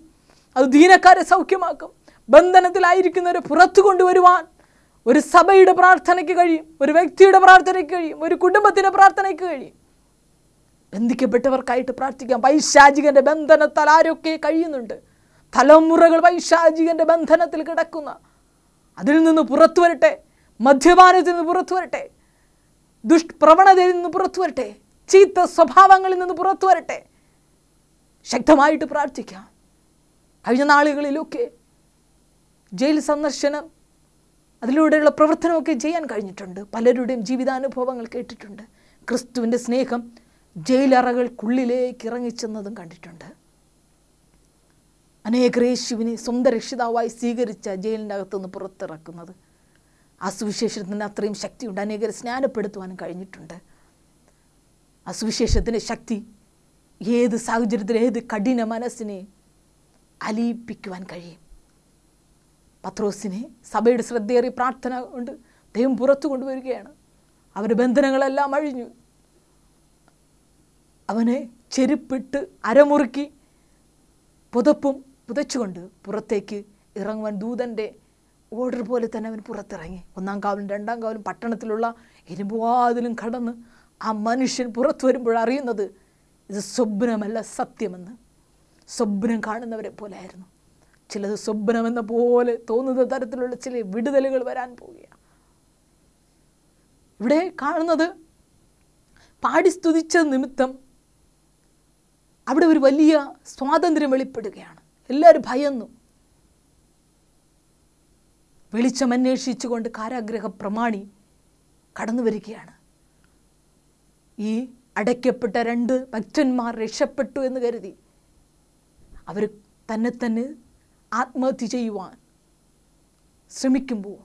അത് ദീനക്കാരെ സൗഖ്യമാക്കും ബന്ധനത്തിലായിരിക്കുന്നവരെ പുറത്തു കൊണ്ടുവരുവാൻ ഒരു സഭയുടെ പ്രാർത്ഥനയ്ക്ക് കഴിയും ഒരു വ്യക്തിയുടെ പ്രാർത്ഥനയ്ക്ക് കഴിയും ഒരു കുടുംബത്തിൻ്റെ പ്രാർത്ഥനയ്ക്ക് കഴിയും ബന്ധിക്കപ്പെട്ടവർക്കായിട്ട് പ്രാർത്ഥിക്കാം പൈശാചികൻ്റെ ബന്ധനത്താൽ ആരൊക്കെ കഴിയുന്നുണ്ട് തലമുറകൾ പൈശാചികൻ്റെ ബന്ധനത്തിൽ കിടക്കുന്ന അതിൽ നിന്ന് പുറത്തു വരട്ടെ മദ്യപാനത്തിൽ നിന്ന് പുറത്തു വരട്ടെ ദുഷ്പ്രവണതയിൽ നിന്ന് പുറത്തു വരട്ടെ ചീത്ത സ്വഭാവങ്ങളിൽ നിന്ന് പുറത്തു വരട്ടെ ശക്തമായിട്ട് പ്രാർത്ഥിക്കാം കഴിഞ്ഞ നാളുകളിലൊക്കെ ജയിൽ സന്ദർശനം അതിലൂടെയുള്ള പ്രവർത്തനമൊക്കെ ചെയ്യാൻ കഴിഞ്ഞിട്ടുണ്ട് പലരുടെയും ജീവിതാനുഭവങ്ങൾ കേട്ടിട്ടുണ്ട് ക്രിസ്തുവിൻ്റെ സ്നേഹം ജയിലറകൾക്കുള്ളിലേക്ക് ഇറങ്ങിച്ചെന്നതും കണ്ടിട്ടുണ്ട് അനേകർ യേശുവിനെ സ്വന്തം രക്ഷിതാവായി സ്വീകരിച്ച ജയിലിൻ്റെ അകത്തുനിന്ന് പുറത്തിറക്കുന്നത് ആ സുവിശേഷത്തിന് അത്രയും ശക്തിയുണ്ട് അനേകരെ സ്നാനപ്പെടുത്തുവാനും കഴിഞ്ഞിട്ടുണ്ട് ആ സുവിശേഷത്തിൻ്റെ ശക്തി ഏത് സാഹചര്യത്തിൽ ഏത് കഠിന മനസ്സിനെ അലിയിപ്പിക്കുവാൻ കഴിയും പത്രോസിനെ സഭയുടെ ശ്രദ്ധയേറി പ്രാർത്ഥന കൊണ്ട് ദൈവം പുറത്തു കൊണ്ടുവരികയാണ് അവരുടെ ബന്ധനങ്ങളെല്ലാം അഴിഞ്ഞു അവനെ ചെരുപ്പിട്ട് അരമുറുക്കി പുതപ്പും പുതച്ചുകൊണ്ട് പുറത്തേക്ക് ഇറങ്ങുവാൻ ദൂതൻ്റെ ഓർഡർ പോലെ തന്നെ അവൻ പുറത്തിറങ്ങി ഒന്നാം കാവലും രണ്ടാം കാവലും പട്ടണത്തിലുള്ള എരുമ്പുവാതിലും കടന്ന് ആ മനുഷ്യൻ പുറത്തു വരുമ്പോൾ അറിയുന്നത് ഇത് സ്വപ്നമല്ല സത്യമെന്ന് സ്വപ്നം കാണുന്നവരെ പോലെ ആയിരുന്നു ചിലത് സ്വപ്നമെന്ന പോലെ തോന്നുന്ന തരത്തിലുള്ള ചില വിടുതലുകൾ വരാൻ പോവുകയാണ് ഇവിടെ കാണുന്നത് പാടി സ്തുതിച്ച നിമിത്തം അവിടെ ഒരു വലിയ സ്വാതന്ത്ര്യം വെളിപ്പെടുകയാണ് എല്ലാവരും ഭയന്നു വെളിച്ചമന്വേഷിച്ചുകൊണ്ട് കാരാഗ്രഹ പ്രമാണി കടന്നു വരികയാണ് ഈ അടയ്ക്കപ്പെട്ട രണ്ട് ഭക്തന്മാർ രക്ഷപ്പെട്ടു എന്ന് കരുതി അവർ തന്നെ തന്നെ ആത്മഹത്യ ചെയ്യുവാൻ ശ്രമിക്കുമ്പോൾ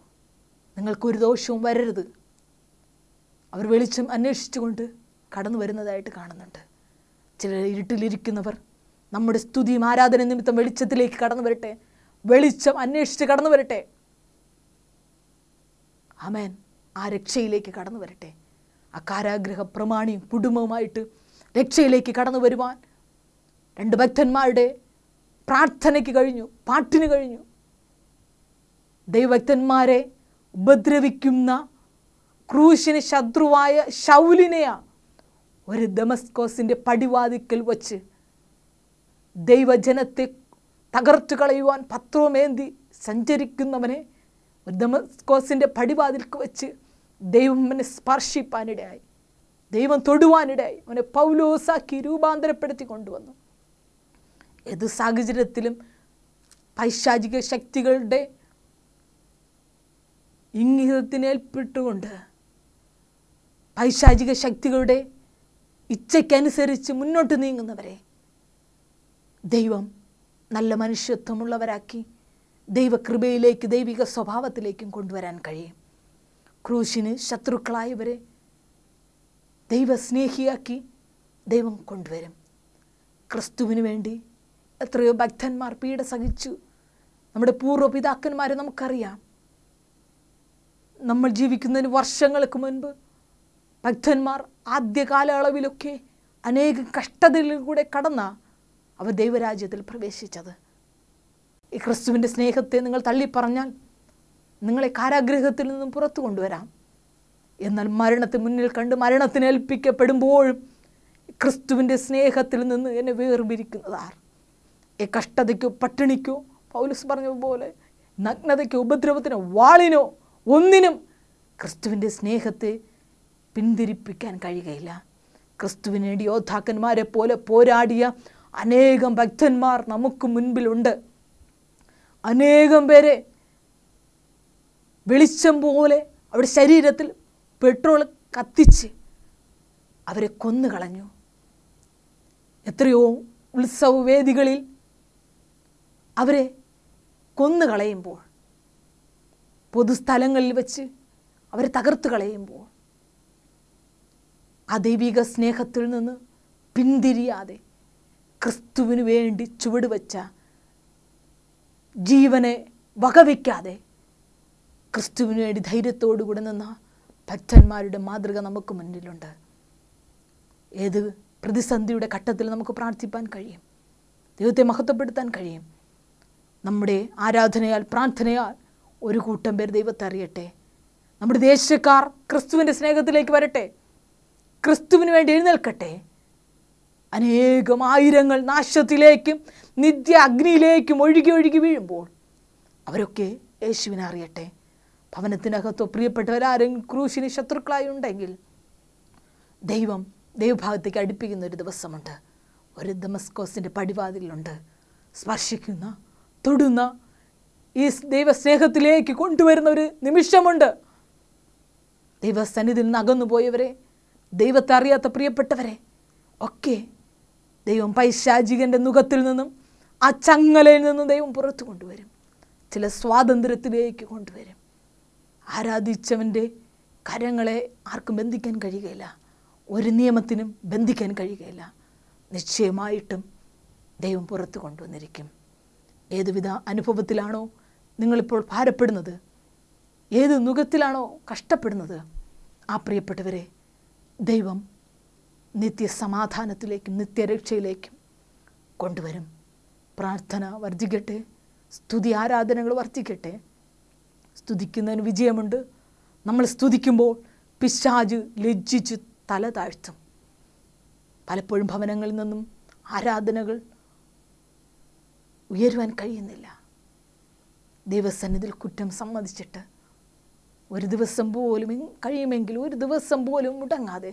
നിങ്ങൾക്കൊരു ദോഷവും വരരുത് അവർ വെളിച്ചം അന്വേഷിച്ചുകൊണ്ട് കടന്നു വരുന്നതായിട്ട് കാണുന്നുണ്ട് ചില ഇരുട്ടിലിരിക്കുന്നവർ നമ്മുടെ സ്തുതിയും ആരാധന നിമിത്തം വെളിച്ചത്തിലേക്ക് കടന്നു വരട്ടെ വെളിച്ചം അന്വേഷിച്ച് കടന്നു വരട്ടെ അമേൻ ആ രക്ഷയിലേക്ക് കടന്നു വരട്ടെ ആ കാരാഗ്രഹ പ്രമാണിയും കുടുംബവുമായിട്ട് രക്ഷയിലേക്ക് കടന്നു വരുവാൻ രണ്ട് ഭക്തന്മാരുടെ പ്രാർത്ഥനയ്ക്ക് കഴിഞ്ഞു പാട്ടിന് കഴിഞ്ഞു ദൈവഭക്തന്മാരെ ഉപദ്രവിക്കുന്ന ക്രൂശിന് ശത്രുവായ ശൗലിനെയാ ഒരു ദമസ്കോസിൻ്റെ പടിവാതിക്കൽ വച്ച് ദൈവജനത്തെ തകർത്തു കളയുവാൻ പത്രമേന്തി സഞ്ചരിക്കുന്നവനെ ഒരു ദമസ്കോസിൻ്റെ പടിവാതിൽക്ക് വെച്ച് ദൈവം അവനെ സ്പർശിപ്പാനിടയായി ദൈവം തൊടുവാനിടയായി അവനെ പൗലോസാക്കി രൂപാന്തരപ്പെടുത്തി കൊണ്ടുവന്നു ഏത് സാഹചര്യത്തിലും പൈശാചിക ശക്തികളുടെ ഇംഗിതത്തിനേൽപ്പെട്ടുകൊണ്ട് പൈശാചിക ശക്തികളുടെ ഇച്ഛയ്ക്കനുസരിച്ച് മുന്നോട്ട് നീങ്ങുന്നവരെ ദൈവം നല്ല മനുഷ്യത്വമുള്ളവരാക്കി ദൈവകൃപയിലേക്ക് ദൈവിക സ്വഭാവത്തിലേക്കും കൊണ്ടുവരാൻ കഴിയും ക്രൂശിന് ശത്രുക്കളായവരെ ദൈവസ്നേഹിയാക്കി ദൈവം കൊണ്ടുവരും ക്രിസ്തുവിന് വേണ്ടി എത്രയോ ഭക്തന്മാർ പീഡ സഹിച്ചു നമ്മുടെ പൂർവ്വപിതാക്കന്മാരെ നമുക്കറിയാം നമ്മൾ ജീവിക്കുന്നതിന് വർഷങ്ങൾക്ക് മുൻപ് ഭക്തന്മാർ ആദ്യ കാലയളവിലൊക്കെ അനേകം കഷ്ടതകളിലൂടെ കടന്ന അവർ ദൈവരാജ്യത്തിൽ പ്രവേശിച്ചത് ഈ ക്രിസ്തുവിൻ്റെ സ്നേഹത്തെ നിങ്ങൾ തള്ളിപ്പറഞ്ഞാൽ നിങ്ങളെ കാരാഗ്രഹത്തിൽ നിന്നും പുറത്തു കൊണ്ടുവരാം എന്നാൽ മരണത്തെ മുന്നിൽ കണ്ട് മരണത്തിന് ഏൽപ്പിക്കപ്പെടുമ്പോഴും ക്രിസ്തുവിൻ്റെ സ്നേഹത്തിൽ നിന്ന് എന്നെ വേർപിരിക്കുന്നതാർ ഈ കഷ്ടതയ്ക്കോ പട്ടിണിക്കോ പൗലസ് പറഞ്ഞതുപോലെ നഗ്നതയ്ക്കോ ഉപദ്രവത്തിനോ വാളിനോ ഒന്നിനും ക്രിസ്തുവിൻ്റെ സ്നേഹത്തെ പിന്തിരിപ്പിക്കാൻ കഴിയുകയില്ല ക്രിസ്തുവിനേടി യോദ്ധാക്കന്മാരെ പോലെ പോരാടിയ അനേകം ഭക്തന്മാർ നമുക്ക് മുൻപിലുണ്ട് അനേകം പേരെ വെളിച്ചം പോലെ അവരുടെ ശരീരത്തിൽ പെട്രോൾ കത്തിച്ച് അവരെ കൊന്നു കളഞ്ഞു എത്രയോ ഉത്സവവേദികളിൽ അവരെ കൊന്നു കളയുമ്പോൾ പൊതുസ്ഥലങ്ങളിൽ വെച്ച് അവരെ തകർത്ത് കളയുമ്പോൾ ആ ദൈവിക സ്നേഹത്തിൽ നിന്ന് പിന്തിരിയാതെ ക്രിസ്തുവിന് വേണ്ടി ചുവടുവച്ച ജീവനെ വകവയ്ക്കാതെ ക്രിസ്തുവിന് വേണ്ടി ധൈര്യത്തോടുകൂടെ നിന്ന ഭക്തന്മാരുടെ മാതൃക നമുക്ക് മുന്നിലുണ്ട് ഏത് പ്രതിസന്ധിയുടെ ഘട്ടത്തിൽ നമുക്ക് പ്രാർത്ഥിപ്പാൻ കഴിയും ദൈവത്തെ മഹത്വപ്പെടുത്താൻ കഴിയും നമ്മുടെ ആരാധനയാൽ പ്രാർത്ഥനയാൽ ഒരു കൂട്ടം പേർ ദൈവത്തെ അറിയട്ടെ നമ്മുടെ ദേശക്കാർ ക്രിസ്തുവിൻ്റെ സ്നേഹത്തിലേക്ക് വരട്ടെ ക്രിസ്തുവിന് വേണ്ടി എഴുന്നേൽക്കട്ടെ അനേകം ആയിരങ്ങൾ നാശത്തിലേക്കും നിത്യ അഗ്നിയിലേക്കും ഒഴുകി ഒഴുകി വീഴുമ്പോൾ അവരൊക്കെ യേശുവിനെ അറിയട്ടെ ഭവനത്തിനകത്തോ പ്രിയപ്പെട്ടവരാരെങ്കിലും ക്രൂശിന് ശത്രുക്കളായി ഉണ്ടെങ്കിൽ ദൈവം ദൈവഭാഗത്തേക്ക് അടുപ്പിക്കുന്ന ഒരു ദിവസമുണ്ട് ഒരു ദമസ്കോസിൻ്റെ പടിവാതിലുണ്ട് സ്പർശിക്കുന്ന തൊടുന്ന ഈ ദൈവസ്നേഹത്തിലേക്ക് കൊണ്ടുവരുന്ന ഒരു നിമിഷമുണ്ട് ദൈവസന്നിധിയിൽ നിന്ന് അകന്നുപോയവരെ പോയവരെ ദൈവത്തെ അറിയാത്ത പ്രിയപ്പെട്ടവരെ ഒക്കെ ദൈവം പൈശാചികൻ്റെ മുഖത്തിൽ നിന്നും ആ ചങ്ങലയിൽ നിന്നും ദൈവം പുറത്തു കൊണ്ടുവരും ചില സ്വാതന്ത്ര്യത്തിലേക്ക് കൊണ്ടുവരും ആരാധിച്ചവൻ്റെ കരങ്ങളെ ആർക്കും ബന്ധിക്കാൻ കഴിയുകയില്ല ഒരു നിയമത്തിനും ബന്ധിക്കാൻ കഴിയുകയില്ല നിശ്ചയമായിട്ടും ദൈവം പുറത്തു കൊണ്ടുവന്നിരിക്കും ഏതുവിധ അനുഭവത്തിലാണോ നിങ്ങളിപ്പോൾ ഭാരപ്പെടുന്നത് ഏത് മുഖത്തിലാണോ കഷ്ടപ്പെടുന്നത് ആ പ്രിയപ്പെട്ടവരെ ദൈവം നിത്യസമാധാനത്തിലേക്കും നിത്യരക്ഷയിലേക്കും കൊണ്ടുവരും പ്രാർത്ഥന വർജിക്കട്ടെ സ്തുതി ആരാധനകൾ വർദ്ധിക്കട്ടെ സ്തുതിക്കുന്നതിന് വിജയമുണ്ട് നമ്മൾ സ്തുതിക്കുമ്പോൾ പിശാജ് ലജ്ജിച്ച് തല താഴ്ത്തും പലപ്പോഴും ഭവനങ്ങളിൽ നിന്നും ആരാധനകൾ ഉയരുവാൻ കഴിയുന്നില്ല ദൈവസന്നിധിയിൽ കുറ്റം സമ്മതിച്ചിട്ട് ഒരു ദിവസം പോലും കഴിയുമെങ്കിൽ ഒരു ദിവസം പോലും മുടങ്ങാതെ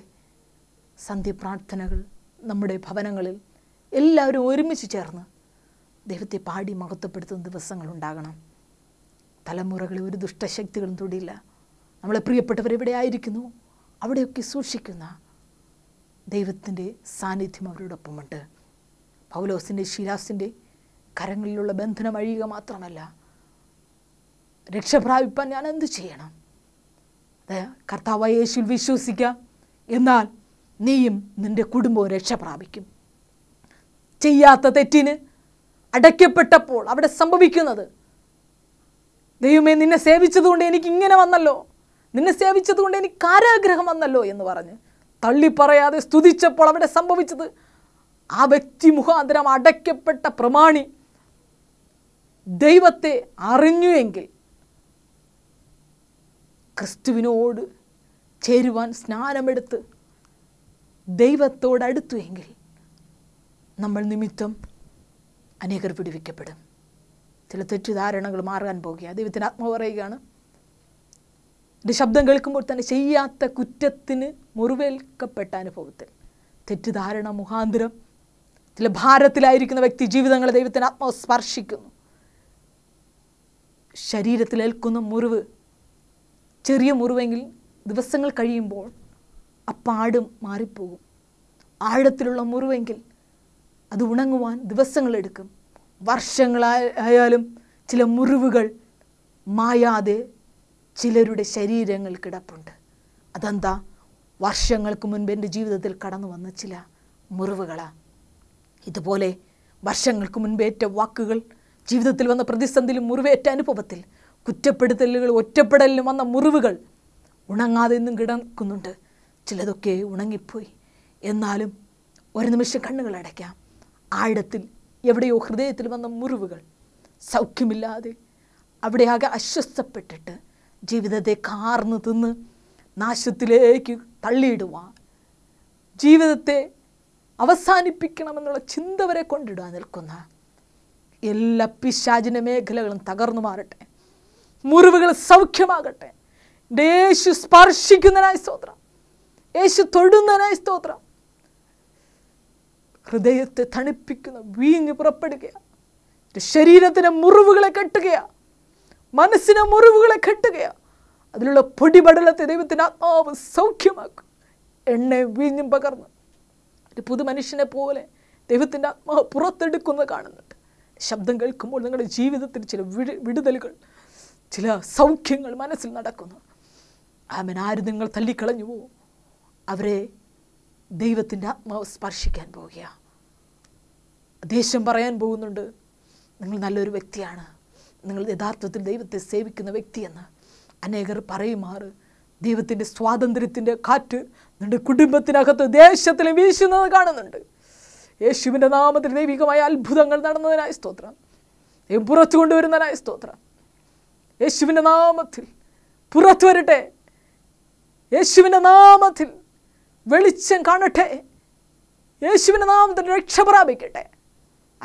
സന്ധ്യപ്രാർത്ഥനകൾ നമ്മുടെ ഭവനങ്ങളിൽ എല്ലാവരും ഒരുമിച്ച് ചേർന്ന് ദൈവത്തെ പാടി മഹത്വപ്പെടുത്തുന്ന ദിവസങ്ങളുണ്ടാകണം തലമുറകളെ ഒരു ദുഷ്ടശക്തികളും തൊടിയില്ല നമ്മളെ പ്രിയപ്പെട്ടവർ എവിടെ ആയിരിക്കുന്നു അവിടെയൊക്കെ സൂക്ഷിക്കുന്ന ദൈവത്തിൻ്റെ സാന്നിധ്യം അവരോടൊപ്പമുണ്ട് പൗലോസിൻ്റെ ശിലാസിൻ്റെ കരങ്ങളിലുള്ള ബന്ധനം അഴിയുക മാത്രമല്ല രക്ഷപ്രാപിപ്പാൻ ഞാൻ എന്ത് ചെയ്യണം അതെ കർത്താവായ യേശുവിൽ വിശ്വസിക്കുക എന്നാൽ നീയും നിൻ്റെ കുടുംബവും രക്ഷ പ്രാപിക്കും ചെയ്യാത്ത തെറ്റിന് അടയ്ക്കപ്പെട്ടപ്പോൾ അവിടെ സംഭവിക്കുന്നത് ദൈവമേ നിന്നെ സേവിച്ചതുകൊണ്ട് എനിക്ക് ഇങ്ങനെ വന്നല്ലോ നിന്നെ സേവിച്ചതുകൊണ്ട് എനിക്ക് കാരാഗ്രഹം വന്നല്ലോ എന്ന് പറഞ്ഞ് തള്ളിപ്പറയാതെ സ്തുതിച്ചപ്പോൾ അവിടെ സംഭവിച്ചത് ആ വ്യക്തി മുഖാന്തരം അടയ്ക്കപ്പെട്ട പ്രമാണി ദൈവത്തെ അറിഞ്ഞു എങ്കിൽ ക്രിസ്തുവിനോട് ചേരുവാൻ സ്നാനമെടുത്ത് ദൈവത്തോടടുത്തു എങ്കിൽ നമ്മൾ നിമിത്തം അനേകർ പിടിവിക്കപ്പെടും ചില തെറ്റിദ്ധാരണകൾ മാറാൻ പോകുക ദൈവത്തിന് ആത്മ പറയുകയാണ് ഒരു ശബ്ദം കേൾക്കുമ്പോൾ തന്നെ ചെയ്യാത്ത കുറ്റത്തിന് മുറിവേൽക്കപ്പെട്ട അനുഭവത്തിൽ തെറ്റിദ്ധാരണ മുഖാന്തരം ചില ഭാരത്തിലായിരിക്കുന്ന വ്യക്തി ജീവിതങ്ങളെ ദൈവത്തിന് ആത്മാവ് സ്പർശിക്കുന്നു ശരീരത്തിലേൽക്കുന്ന മുറിവ് ചെറിയ മുറിവെങ്കിൽ ദിവസങ്ങൾ കഴിയുമ്പോൾ അപ്പാടും മാറിപ്പോകും ആഴത്തിലുള്ള മുറിവെങ്കിൽ അത് ഉണങ്ങുവാൻ ദിവസങ്ങളെടുക്കും വർഷങ്ങളായാലും ചില മുറിവുകൾ മായാതെ ചിലരുടെ ശരീരങ്ങൾ കിടപ്പുണ്ട് അതെന്താ വർഷങ്ങൾക്ക് മുൻപ് എൻ്റെ ജീവിതത്തിൽ കടന്നു വന്ന ചില മുറിവുകളാണ് ഇതുപോലെ വർഷങ്ങൾക്ക് മുൻപേറ്റ വാക്കുകൾ ജീവിതത്തിൽ വന്ന പ്രതിസന്ധിയിലും മുറിവേറ്റ അനുഭവത്തിൽ കുറ്റപ്പെടുത്തലുകൾ ഒറ്റപ്പെടലിലും വന്ന മുറിവുകൾ ഉണങ്ങാതെ നിന്നും കിടക്കുന്നുണ്ട് ചിലതൊക്കെ ഉണങ്ങിപ്പോയി എന്നാലും ഒരു നിമിഷം കണ്ണുകൾ അടയ്ക്കാം ആഴത്തിൽ എവിടെയോ ഹൃദയത്തിൽ വന്ന മുറിവുകൾ സൗഖ്യമില്ലാതെ അവിടെ ആകെ അസ്വസ്ഥപ്പെട്ടിട്ട് ജീവിതത്തെ കാർന്ന് തിന്ന് നാശത്തിലേക്ക് തള്ളിയിടുവാൻ ജീവിതത്തെ അവസാനിപ്പിക്കണമെന്നുള്ള ചിന്ത വരെ കൊണ്ടിടാൻ നിൽക്കുന്ന എല്ലാ പിശാചിന മേഖലകളും തകർന്നു മാറട്ടെ മുറിവുകൾ സൗഖ്യമാകട്ടെ ദേശു സ്പർശിക്കുന്നതിനായി സ്വോത്രം യേശു തൊടുന്നതിനായി സ്തോത്രം ഹൃദയത്തെ തണുപ്പിക്കുന്ന വീഞ്ഞ് പുറപ്പെടുകയാണ് ശരീരത്തിന് മുറിവുകളെ കെട്ടുകയാ മനസ്സിന് മുറിവുകളെ കെട്ടുകയാ അതിലുള്ള പൊടിപടലത്തെ ദൈവത്തിന് ആത്മാവ് സൗഖ്യമാക്കും എണ്ണ വീഞ്ഞും പകർന്ന് ഒരു പുതു മനുഷ്യനെ പോലെ ദൈവത്തിൻ്റെ ആത്മാവ് പുറത്തെടുക്കുന്നത് കാണുന്നുണ്ട് ശബ്ദം കേൾക്കുമ്പോൾ നിങ്ങളുടെ ജീവിതത്തിൽ ചില വിടു വിടുതലുകൾ ചില സൗഖ്യങ്ങൾ മനസ്സിൽ നടക്കുന്നു ആമൻ ആര് നിങ്ങൾ തല്ലിക്കളഞ്ഞു പോവും അവരെ ദൈവത്തിൻ്റെ ആത്മാവ് സ്പർശിക്കാൻ പോവുക ദേഷ്യം പറയാൻ പോകുന്നുണ്ട് നിങ്ങൾ നല്ലൊരു വ്യക്തിയാണ് നിങ്ങൾ യഥാർത്ഥത്തിൽ ദൈവത്തെ സേവിക്കുന്ന വ്യക്തിയെന്ന് അനേകർ പറയുമാറ് ദൈവത്തിൻ്റെ സ്വാതന്ത്ര്യത്തിൻ്റെ കാറ്റ് നിങ്ങളുടെ കുടുംബത്തിനകത്ത് ദേശത്തിൽ വീശുന്നത് കാണുന്നുണ്ട് യേശുവിൻ്റെ നാമത്തിൽ ദൈവികമായ അത്ഭുതങ്ങൾ നടന്നതിനായ സ്തോത്രം ദൈവം പുറത്തു കൊണ്ടുവരുന്നതിനായ സ്തോത്രം യേശുവിൻ്റെ നാമത്തിൽ പുറത്തു വരട്ടെ യേശുവിൻ്റെ നാമത്തിൽ വെളിച്ചം കാണട്ടെ യേശുവിൻ്റെ നാം തന്നെ രക്ഷ പ്രാപിക്കട്ടെ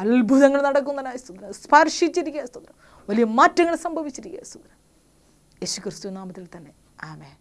അത്ഭുതങ്ങൾ നടക്കുന്നതിനായ സ്തുതന സ്പർശിച്ചിരിക്കുക വലിയ മാറ്റങ്ങൾ സംഭവിച്ചിരിക്കുക സ്തുതനം യേശു ക്രിസ്തു നാമത്തിൽ തന്നെ ആമേ